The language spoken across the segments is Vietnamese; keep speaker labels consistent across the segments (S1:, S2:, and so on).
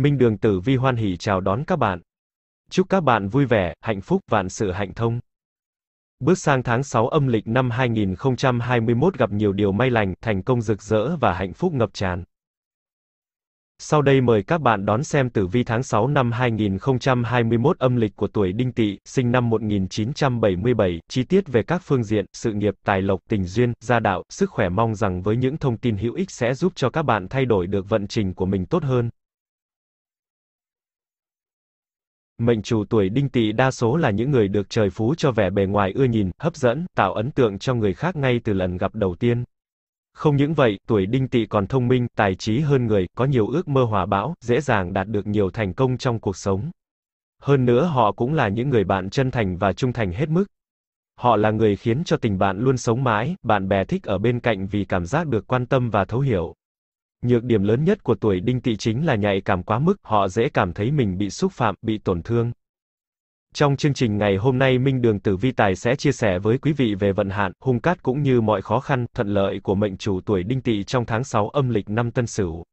S1: Minh Đường Tử Vi hoan hỉ chào đón các bạn. Chúc các bạn vui vẻ, hạnh phúc, vạn sự hạnh thông. Bước sang tháng 6 âm lịch năm 2021 gặp nhiều điều may lành, thành công rực rỡ và hạnh phúc ngập tràn. Sau đây mời các bạn đón xem tử vi tháng 6 năm 2021 âm lịch của tuổi Đinh Tỵ, sinh năm 1977, chi tiết về các phương diện, sự nghiệp, tài lộc, tình duyên, gia đạo, sức khỏe mong rằng với những thông tin hữu ích sẽ giúp cho các bạn thay đổi được vận trình của mình tốt hơn, Mệnh chủ tuổi đinh tỵ đa số là những người được trời phú cho vẻ bề ngoài ưa nhìn, hấp dẫn, tạo ấn tượng cho người khác ngay từ lần gặp đầu tiên. Không những vậy, tuổi đinh tỵ còn thông minh, tài trí hơn người, có nhiều ước mơ hòa bão, dễ dàng đạt được nhiều thành công trong cuộc sống. Hơn nữa họ cũng là những người bạn chân thành và trung thành hết mức. Họ là người khiến cho tình bạn luôn sống mãi, bạn bè thích ở bên cạnh vì cảm giác được quan tâm và thấu hiểu. Nhược điểm lớn nhất của tuổi đinh tỵ chính là nhạy cảm quá mức, họ dễ cảm thấy mình bị xúc phạm, bị tổn thương. Trong chương trình ngày hôm nay Minh Đường Tử Vi Tài sẽ chia sẻ với quý vị về vận hạn, hung cát cũng như mọi khó khăn, thuận lợi của mệnh chủ tuổi đinh tỵ trong tháng 6 âm lịch năm Tân Sửu.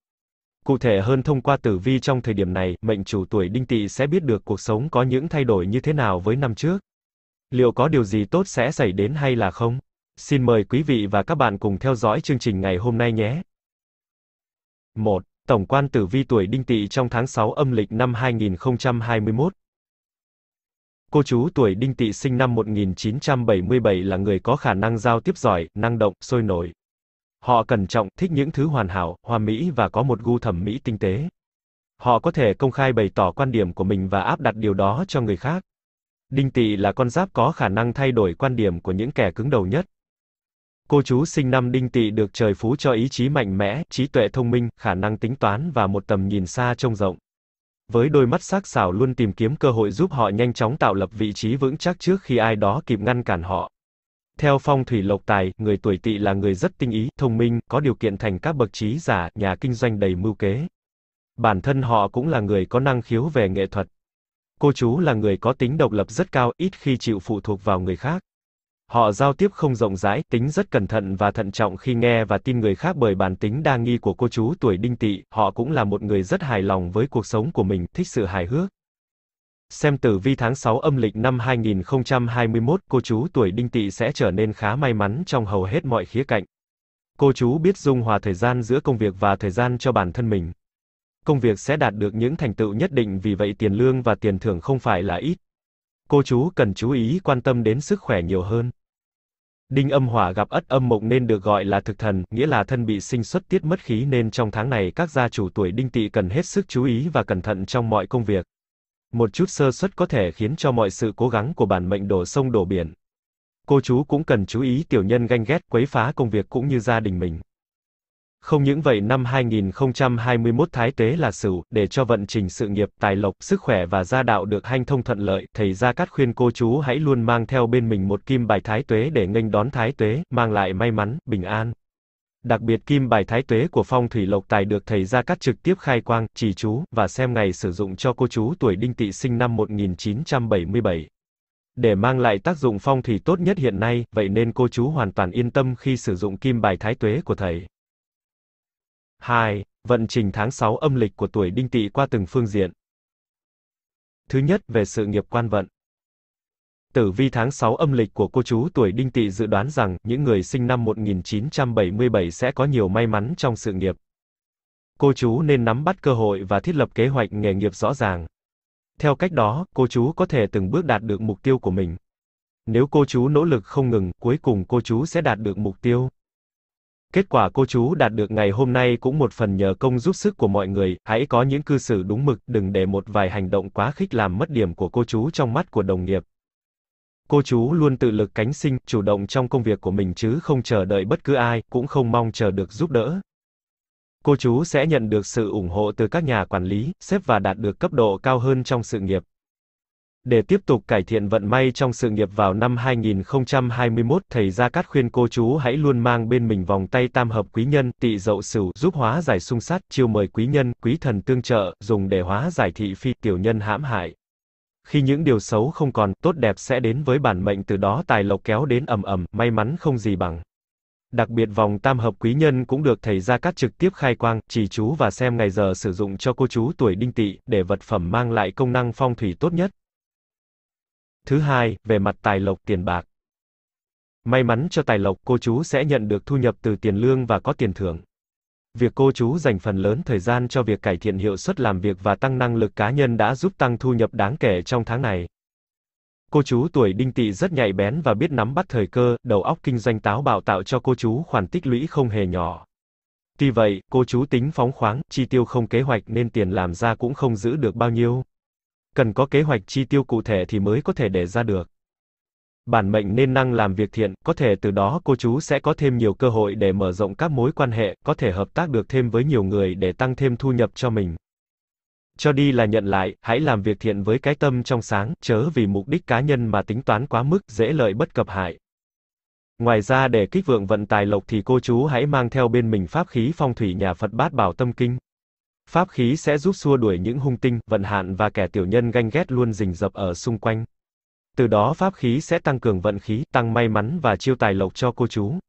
S1: Cụ thể hơn thông qua tử vi trong thời điểm này, mệnh chủ tuổi đinh tỵ sẽ biết được cuộc sống có những thay đổi như thế nào với năm trước. Liệu có điều gì tốt sẽ xảy đến hay là không? Xin mời quý vị và các bạn cùng theo dõi chương trình ngày hôm nay nhé. 1. Tổng quan tử vi tuổi đinh tỵ trong tháng 6 âm lịch năm 2021 Cô chú tuổi đinh tỵ sinh năm 1977 là người có khả năng giao tiếp giỏi, năng động, sôi nổi. Họ cẩn trọng, thích những thứ hoàn hảo, hoa mỹ và có một gu thẩm mỹ tinh tế. Họ có thể công khai bày tỏ quan điểm của mình và áp đặt điều đó cho người khác. Đinh tỵ là con giáp có khả năng thay đổi quan điểm của những kẻ cứng đầu nhất. Cô chú sinh năm đinh tỵ được trời phú cho ý chí mạnh mẽ, trí tuệ thông minh, khả năng tính toán và một tầm nhìn xa trông rộng. Với đôi mắt sắc sảo luôn tìm kiếm cơ hội giúp họ nhanh chóng tạo lập vị trí vững chắc trước khi ai đó kịp ngăn cản họ. Theo phong thủy lộc tài, người tuổi tỵ là người rất tinh ý, thông minh, có điều kiện thành các bậc trí giả, nhà kinh doanh đầy mưu kế. Bản thân họ cũng là người có năng khiếu về nghệ thuật. Cô chú là người có tính độc lập rất cao, ít khi chịu phụ thuộc vào người khác. Họ giao tiếp không rộng rãi, tính rất cẩn thận và thận trọng khi nghe và tin người khác bởi bản tính đa nghi của cô chú tuổi đinh tỵ, họ cũng là một người rất hài lòng với cuộc sống của mình, thích sự hài hước. Xem tử vi tháng 6 âm lịch năm 2021, cô chú tuổi đinh tỵ sẽ trở nên khá may mắn trong hầu hết mọi khía cạnh. Cô chú biết dung hòa thời gian giữa công việc và thời gian cho bản thân mình. Công việc sẽ đạt được những thành tựu nhất định vì vậy tiền lương và tiền thưởng không phải là ít cô chú cần chú ý quan tâm đến sức khỏe nhiều hơn. Đinh âm hỏa gặp ất âm mộc nên được gọi là thực thần, nghĩa là thân bị sinh xuất tiết mất khí nên trong tháng này các gia chủ tuổi đinh tỵ cần hết sức chú ý và cẩn thận trong mọi công việc. Một chút sơ suất có thể khiến cho mọi sự cố gắng của bản mệnh đổ sông đổ biển. Cô chú cũng cần chú ý tiểu nhân ganh ghét quấy phá công việc cũng như gia đình mình. Không những vậy năm 2021 Thái Tế là Sửu, để cho vận trình sự nghiệp, tài lộc, sức khỏe và gia đạo được hanh thông thuận lợi, thầy Gia Cát khuyên cô chú hãy luôn mang theo bên mình một kim bài Thái Tuế để nghênh đón Thái Tuế, mang lại may mắn, bình an. Đặc biệt kim bài Thái Tuế của phong thủy lộc tài được thầy Gia Cát trực tiếp khai quang, chỉ chú, và xem ngày sử dụng cho cô chú tuổi đinh tỵ sinh năm 1977. Để mang lại tác dụng phong thủy tốt nhất hiện nay, vậy nên cô chú hoàn toàn yên tâm khi sử dụng kim bài Thái Tuế của thầy. 2. Vận trình tháng 6 âm lịch của tuổi đinh tỵ qua từng phương diện. Thứ nhất về sự nghiệp quan vận. Tử vi tháng 6 âm lịch của cô chú tuổi đinh tỵ dự đoán rằng những người sinh năm 1977 sẽ có nhiều may mắn trong sự nghiệp. Cô chú nên nắm bắt cơ hội và thiết lập kế hoạch nghề nghiệp rõ ràng. Theo cách đó, cô chú có thể từng bước đạt được mục tiêu của mình. Nếu cô chú nỗ lực không ngừng, cuối cùng cô chú sẽ đạt được mục tiêu. Kết quả cô chú đạt được ngày hôm nay cũng một phần nhờ công giúp sức của mọi người, hãy có những cư xử đúng mực, đừng để một vài hành động quá khích làm mất điểm của cô chú trong mắt của đồng nghiệp. Cô chú luôn tự lực cánh sinh, chủ động trong công việc của mình chứ không chờ đợi bất cứ ai, cũng không mong chờ được giúp đỡ. Cô chú sẽ nhận được sự ủng hộ từ các nhà quản lý, xếp và đạt được cấp độ cao hơn trong sự nghiệp. Để tiếp tục cải thiện vận may trong sự nghiệp vào năm 2021, thầy Gia Cát khuyên cô chú hãy luôn mang bên mình vòng tay tam hợp quý nhân, tị dậu sửu, giúp hóa giải xung sát, chiêu mời quý nhân, quý thần tương trợ, dùng để hóa giải thị phi tiểu nhân hãm hại. Khi những điều xấu không còn, tốt đẹp sẽ đến với bản mệnh từ đó tài lộc kéo đến ầm ầm, may mắn không gì bằng. Đặc biệt vòng tam hợp quý nhân cũng được thầy Gia Cát trực tiếp khai quang, chỉ chú và xem ngày giờ sử dụng cho cô chú tuổi đinh tỵ để vật phẩm mang lại công năng phong thủy tốt nhất. Thứ hai, về mặt tài lộc tiền bạc. May mắn cho tài lộc cô chú sẽ nhận được thu nhập từ tiền lương và có tiền thưởng. Việc cô chú dành phần lớn thời gian cho việc cải thiện hiệu suất làm việc và tăng năng lực cá nhân đã giúp tăng thu nhập đáng kể trong tháng này. Cô chú tuổi đinh tỵ rất nhạy bén và biết nắm bắt thời cơ, đầu óc kinh doanh táo bạo tạo cho cô chú khoản tích lũy không hề nhỏ. Tuy vậy, cô chú tính phóng khoáng, chi tiêu không kế hoạch nên tiền làm ra cũng không giữ được bao nhiêu cần có kế hoạch chi tiêu cụ thể thì mới có thể để ra được. Bản mệnh nên năng làm việc thiện, có thể từ đó cô chú sẽ có thêm nhiều cơ hội để mở rộng các mối quan hệ, có thể hợp tác được thêm với nhiều người để tăng thêm thu nhập cho mình. Cho đi là nhận lại, hãy làm việc thiện với cái tâm trong sáng, chớ vì mục đích cá nhân mà tính toán quá mức, dễ lợi bất cập hại. Ngoài ra để kích vượng vận tài lộc thì cô chú hãy mang theo bên mình pháp khí phong thủy nhà Phật Bát Bảo Tâm Kinh. Pháp khí sẽ giúp xua đuổi những hung tinh, vận hạn và kẻ tiểu nhân ganh ghét luôn rình rập ở xung quanh. Từ đó pháp khí sẽ tăng cường vận khí, tăng may mắn và chiêu tài lộc cho cô chú.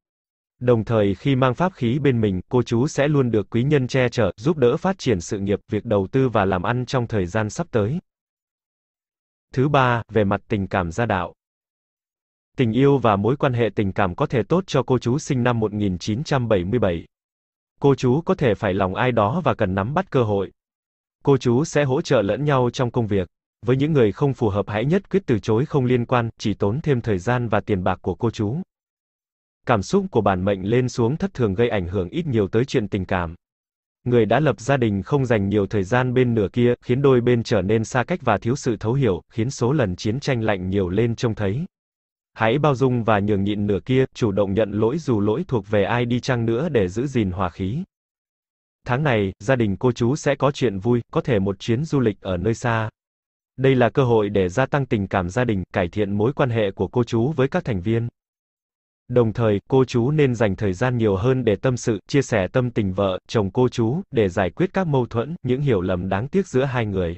S1: Đồng thời khi mang pháp khí bên mình, cô chú sẽ luôn được quý nhân che chở, giúp đỡ phát triển sự nghiệp, việc đầu tư và làm ăn trong thời gian sắp tới. Thứ ba, về mặt tình cảm gia đạo. Tình yêu và mối quan hệ tình cảm có thể tốt cho cô chú sinh năm 1977 cô chú có thể phải lòng ai đó và cần nắm bắt cơ hội. Cô chú sẽ hỗ trợ lẫn nhau trong công việc. Với những người không phù hợp hãy nhất quyết từ chối không liên quan, chỉ tốn thêm thời gian và tiền bạc của cô chú. Cảm xúc của bản mệnh lên xuống thất thường gây ảnh hưởng ít nhiều tới chuyện tình cảm. Người đã lập gia đình không dành nhiều thời gian bên nửa kia, khiến đôi bên trở nên xa cách và thiếu sự thấu hiểu, khiến số lần chiến tranh lạnh nhiều lên trông thấy. Hãy bao dung và nhường nhịn nửa kia, chủ động nhận lỗi dù lỗi thuộc về ai đi chăng nữa để giữ gìn hòa khí. Tháng này, gia đình cô chú sẽ có chuyện vui, có thể một chuyến du lịch ở nơi xa. Đây là cơ hội để gia tăng tình cảm gia đình, cải thiện mối quan hệ của cô chú với các thành viên. Đồng thời, cô chú nên dành thời gian nhiều hơn để tâm sự, chia sẻ tâm tình vợ, chồng cô chú, để giải quyết các mâu thuẫn, những hiểu lầm đáng tiếc giữa hai người.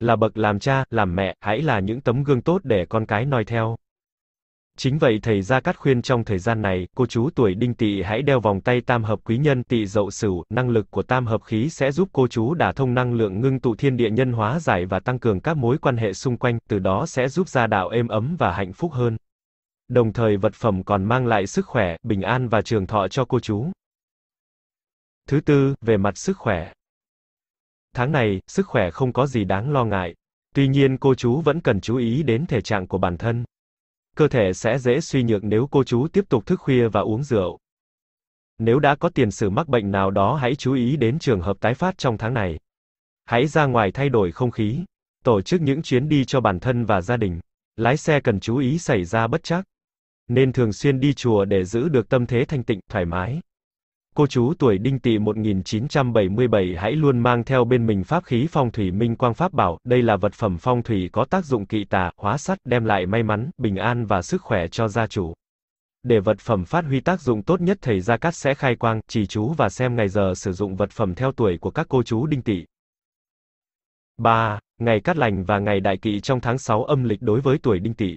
S1: Là bậc làm cha, làm mẹ, hãy là những tấm gương tốt để con cái noi theo. Chính vậy thầy Gia Cát khuyên trong thời gian này, cô chú tuổi đinh tỵ hãy đeo vòng tay tam hợp quý nhân tỵ dậu sửu, năng lực của tam hợp khí sẽ giúp cô chú đả thông năng lượng ngưng tụ thiên địa nhân hóa giải và tăng cường các mối quan hệ xung quanh, từ đó sẽ giúp gia đạo êm ấm và hạnh phúc hơn. Đồng thời vật phẩm còn mang lại sức khỏe, bình an và trường thọ cho cô chú. Thứ tư, về mặt sức khỏe. Tháng này, sức khỏe không có gì đáng lo ngại. Tuy nhiên cô chú vẫn cần chú ý đến thể trạng của bản thân cơ thể sẽ dễ suy nhược nếu cô chú tiếp tục thức khuya và uống rượu. Nếu đã có tiền sử mắc bệnh nào đó hãy chú ý đến trường hợp tái phát trong tháng này. Hãy ra ngoài thay đổi không khí, tổ chức những chuyến đi cho bản thân và gia đình. Lái xe cần chú ý xảy ra bất trắc. Nên thường xuyên đi chùa để giữ được tâm thế thanh tịnh, thoải mái. Cô chú tuổi Đinh Tỵ 1977 hãy luôn mang theo bên mình pháp khí phong thủy minh quang pháp bảo, đây là vật phẩm phong thủy có tác dụng kỵ tà, hóa sắt, đem lại may mắn, bình an và sức khỏe cho gia chủ. Để vật phẩm phát huy tác dụng tốt nhất thầy Gia Cát sẽ khai quang, chỉ chú và xem ngày giờ sử dụng vật phẩm theo tuổi của các cô chú Đinh Tỵ. 3. Ngày Cát Lành và ngày Đại Kỵ trong tháng 6 âm lịch đối với tuổi Đinh Tỵ.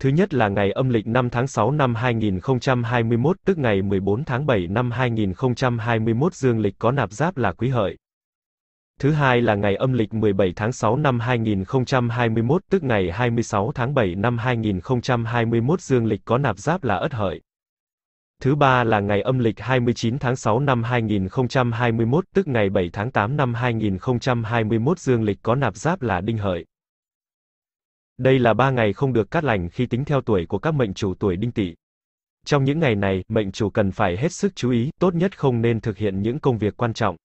S1: Thứ nhất là ngày âm lịch 5 tháng 6 năm 2021, tức ngày 14 tháng 7 năm 2021 dương lịch có nạp giáp là quý hợi. Thứ hai là ngày âm lịch 17 tháng 6 năm 2021, tức ngày 26 tháng 7 năm 2021 dương lịch có nạp giáp là ất hợi. Thứ ba là ngày âm lịch 29 tháng 6 năm 2021, tức ngày 7 tháng 8 năm 2021 dương lịch có nạp giáp là đinh hợi. Đây là ba ngày không được cắt lành khi tính theo tuổi của các mệnh chủ tuổi đinh tỵ. Trong những ngày này, mệnh chủ cần phải hết sức chú ý, tốt nhất không nên thực hiện những công việc quan trọng.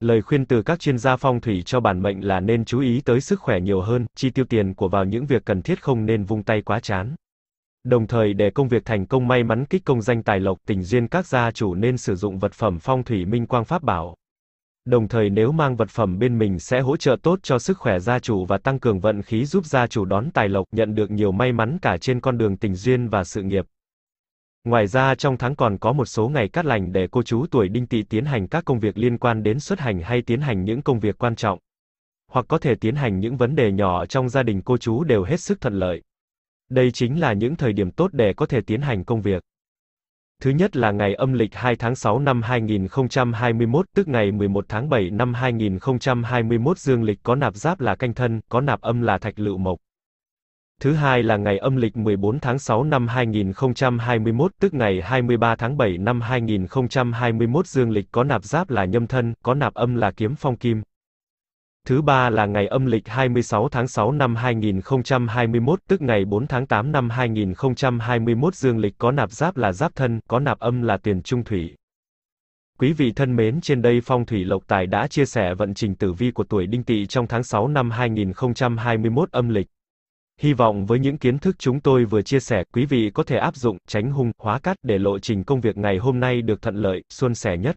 S1: Lời khuyên từ các chuyên gia phong thủy cho bản mệnh là nên chú ý tới sức khỏe nhiều hơn, chi tiêu tiền của vào những việc cần thiết không nên vung tay quá chán. Đồng thời để công việc thành công may mắn kích công danh tài lộc tình duyên các gia chủ nên sử dụng vật phẩm phong thủy minh quang pháp bảo. Đồng thời nếu mang vật phẩm bên mình sẽ hỗ trợ tốt cho sức khỏe gia chủ và tăng cường vận khí giúp gia chủ đón tài lộc, nhận được nhiều may mắn cả trên con đường tình duyên và sự nghiệp. Ngoài ra trong tháng còn có một số ngày cát lành để cô chú tuổi đinh tỵ tiến hành các công việc liên quan đến xuất hành hay tiến hành những công việc quan trọng. Hoặc có thể tiến hành những vấn đề nhỏ trong gia đình cô chú đều hết sức thuận lợi. Đây chính là những thời điểm tốt để có thể tiến hành công việc. Thứ nhất là ngày âm lịch 2 tháng 6 năm 2021, tức ngày 11 tháng 7 năm 2021 dương lịch có nạp giáp là canh thân, có nạp âm là thạch lựu mộc. Thứ hai là ngày âm lịch 14 tháng 6 năm 2021, tức ngày 23 tháng 7 năm 2021 dương lịch có nạp giáp là nhâm thân, có nạp âm là kiếm phong kim. Thứ ba là ngày âm lịch 26 tháng 6 năm 2021, tức ngày 4 tháng 8 năm 2021 dương lịch có nạp giáp là giáp thân, có nạp âm là tiền trung thủy. Quý vị thân mến, trên đây Phong Thủy Lộc Tài đã chia sẻ vận trình tử vi của tuổi Đinh Tỵ trong tháng 6 năm 2021 âm lịch. Hy vọng với những kiến thức chúng tôi vừa chia sẻ, quý vị có thể áp dụng, tránh hung, hóa cát để lộ trình công việc ngày hôm nay được thuận lợi, suôn sẻ nhất.